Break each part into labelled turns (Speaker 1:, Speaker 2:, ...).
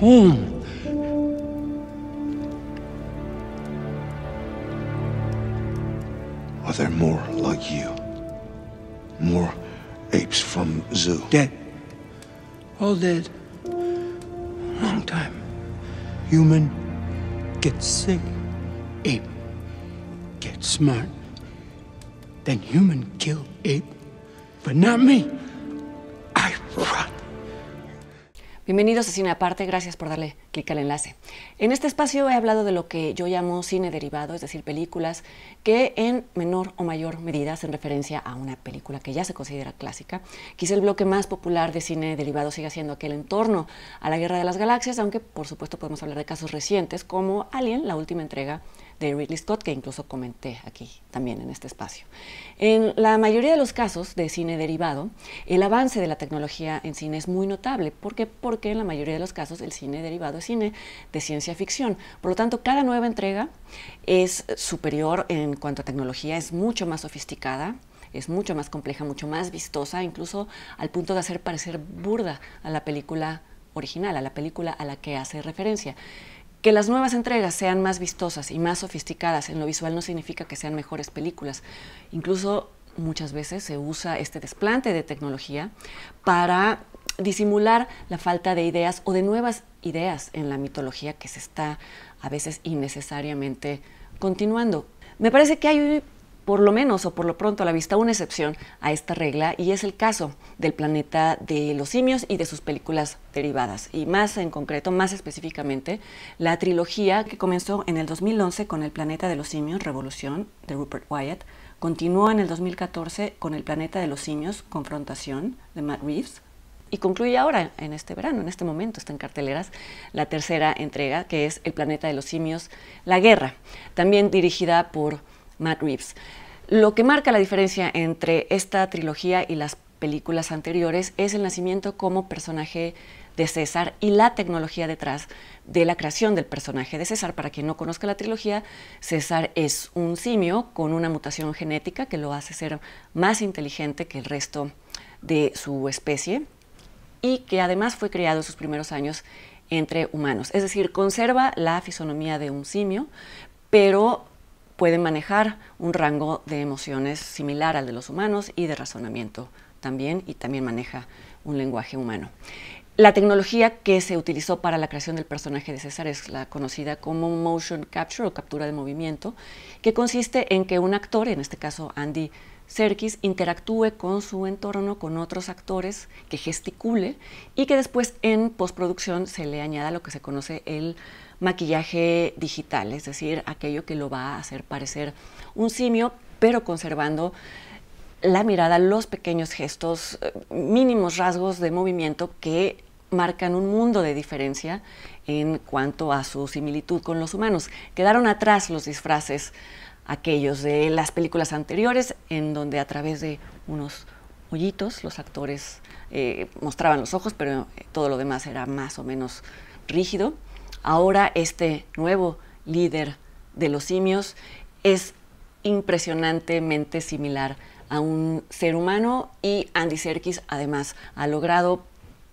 Speaker 1: home. Are there more like you? More apes from zoo? Dead. All dead. Long time. Human get sick. Ape get smart. Then human kill ape, but not me. Bienvenidos a Cine Aparte, gracias por darle clic al enlace. En este espacio he hablado de lo que yo llamo cine derivado, es decir, películas que en menor o mayor medida hacen referencia a una película que ya se considera clásica. Quizá el bloque más popular de cine derivado siga siendo aquel en torno a la Guerra de las Galaxias, aunque por supuesto podemos hablar de casos recientes como Alien, la última entrega de Ridley Scott, que incluso comenté aquí también en este espacio. En la mayoría de los casos de cine derivado, el avance de la tecnología en cine es muy notable. ¿Por qué? Porque en la mayoría de los casos el cine derivado es cine de ciencia ficción. Por lo tanto, cada nueva entrega es superior en cuanto a tecnología, es mucho más sofisticada es mucho más compleja, mucho más vistosa, incluso al punto de hacer parecer burda a la película original, a la película a la que hace referencia. Que las nuevas entregas sean más vistosas y más sofisticadas en lo visual no significa que sean mejores películas. Incluso muchas veces se usa este desplante de tecnología para disimular la falta de ideas o de nuevas ideas en la mitología que se está a veces innecesariamente continuando. Me parece que hay por lo menos o por lo pronto a la vista una excepción a esta regla y es el caso del planeta de los simios y de sus películas derivadas y más en concreto, más específicamente, la trilogía que comenzó en el 2011 con el planeta de los simios, Revolución, de Rupert Wyatt, continuó en el 2014 con el planeta de los simios, Confrontación, de Matt Reeves, y concluye ahora, en este verano, en este momento, está en carteleras, la tercera entrega, que es El planeta de los simios, La guerra, también dirigida por Matt Reeves. Lo que marca la diferencia entre esta trilogía y las películas anteriores es el nacimiento como personaje de César y la tecnología detrás de la creación del personaje de César. Para quien no conozca la trilogía, César es un simio con una mutación genética que lo hace ser más inteligente que el resto de su especie y que además fue criado en sus primeros años entre humanos. Es decir, conserva la fisonomía de un simio, pero puede manejar un rango de emociones similar al de los humanos y de razonamiento también, y también maneja un lenguaje humano. La tecnología que se utilizó para la creación del personaje de César es la conocida como motion capture o captura de movimiento, que consiste en que un actor, en este caso Andy Serkis interactúe con su entorno, con otros actores, que gesticule y que después en postproducción se le añada lo que se conoce el maquillaje digital, es decir, aquello que lo va a hacer parecer un simio, pero conservando la mirada, los pequeños gestos, eh, mínimos rasgos de movimiento que marcan un mundo de diferencia en cuanto a su similitud con los humanos. Quedaron atrás los disfraces aquellos de las películas anteriores, en donde a través de unos hoyitos los actores eh, mostraban los ojos, pero eh, todo lo demás era más o menos rígido. Ahora este nuevo líder de los simios es impresionantemente similar a un ser humano y Andy Serkis además ha logrado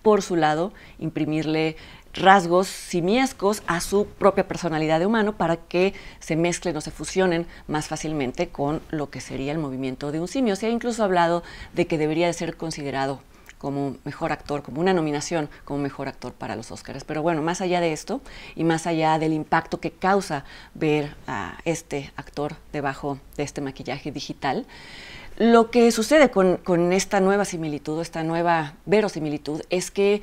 Speaker 1: por su lado imprimirle rasgos simiescos a su propia personalidad de humano para que se mezclen o se fusionen más fácilmente con lo que sería el movimiento de un simio. Se ha incluso hablado de que debería de ser considerado como mejor actor, como una nominación como mejor actor para los Óscares. Pero bueno, más allá de esto y más allá del impacto que causa ver a este actor debajo de este maquillaje digital, lo que sucede con, con esta nueva similitud, esta nueva verosimilitud, es que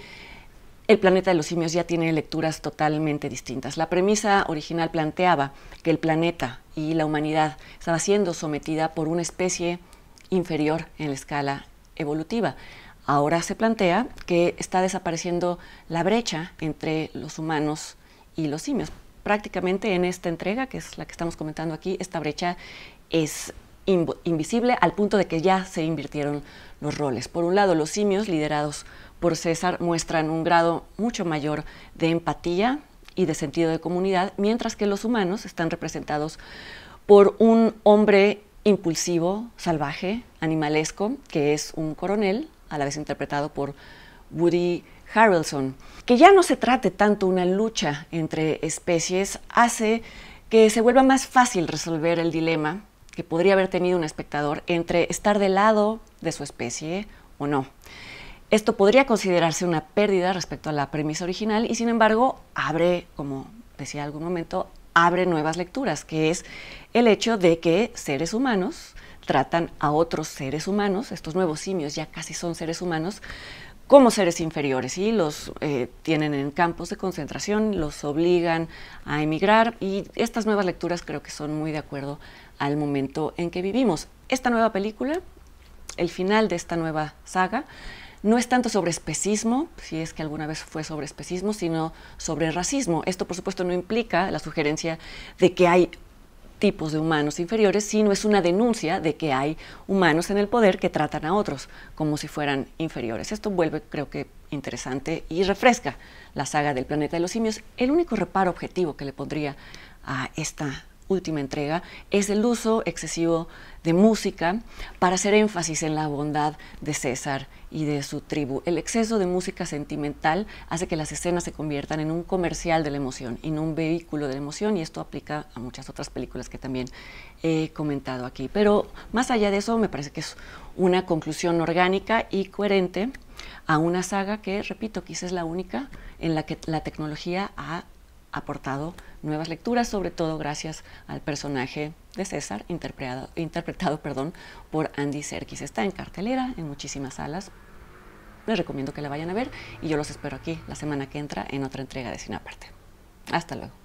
Speaker 1: el planeta de los simios ya tiene lecturas totalmente distintas. La premisa original planteaba que el planeta y la humanidad estaba siendo sometida por una especie inferior en la escala evolutiva. Ahora se plantea que está desapareciendo la brecha entre los humanos y los simios. Prácticamente en esta entrega, que es la que estamos comentando aquí, esta brecha es invisible al punto de que ya se invirtieron los roles. Por un lado, los simios liderados por César muestran un grado mucho mayor de empatía y de sentido de comunidad, mientras que los humanos están representados por un hombre impulsivo, salvaje, animalesco, que es un coronel, a la vez interpretado por Woody Harrelson. Que ya no se trate tanto una lucha entre especies hace que se vuelva más fácil resolver el dilema que podría haber tenido un espectador entre estar de lado de su especie o no. Esto podría considerarse una pérdida respecto a la premisa original y sin embargo abre, como decía algún momento, abre nuevas lecturas, que es el hecho de que seres humanos tratan a otros seres humanos, estos nuevos simios ya casi son seres humanos, como seres inferiores y los eh, tienen en campos de concentración, los obligan a emigrar y estas nuevas lecturas creo que son muy de acuerdo al momento en que vivimos. Esta nueva película, el final de esta nueva saga, no es tanto sobre especismo, si es que alguna vez fue sobre especismo, sino sobre racismo. Esto, por supuesto, no implica la sugerencia de que hay tipos de humanos inferiores, sino es una denuncia de que hay humanos en el poder que tratan a otros como si fueran inferiores. Esto vuelve, creo que, interesante y refresca la saga del planeta de los simios. El único reparo objetivo que le pondría a esta última entrega, es el uso excesivo de música para hacer énfasis en la bondad de César y de su tribu. El exceso de música sentimental hace que las escenas se conviertan en un comercial de la emoción, y no un vehículo de la emoción, y esto aplica a muchas otras películas que también he comentado aquí. Pero más allá de eso, me parece que es una conclusión orgánica y coherente a una saga que, repito, quizás es la única en la que la tecnología ha aportado nuevas lecturas, sobre todo gracias al personaje de César, interpretado, interpretado perdón, por Andy Serkis. Está en cartelera, en muchísimas salas. Les recomiendo que la vayan a ver y yo los espero aquí la semana que entra en otra entrega de Cine Aparte. Hasta luego.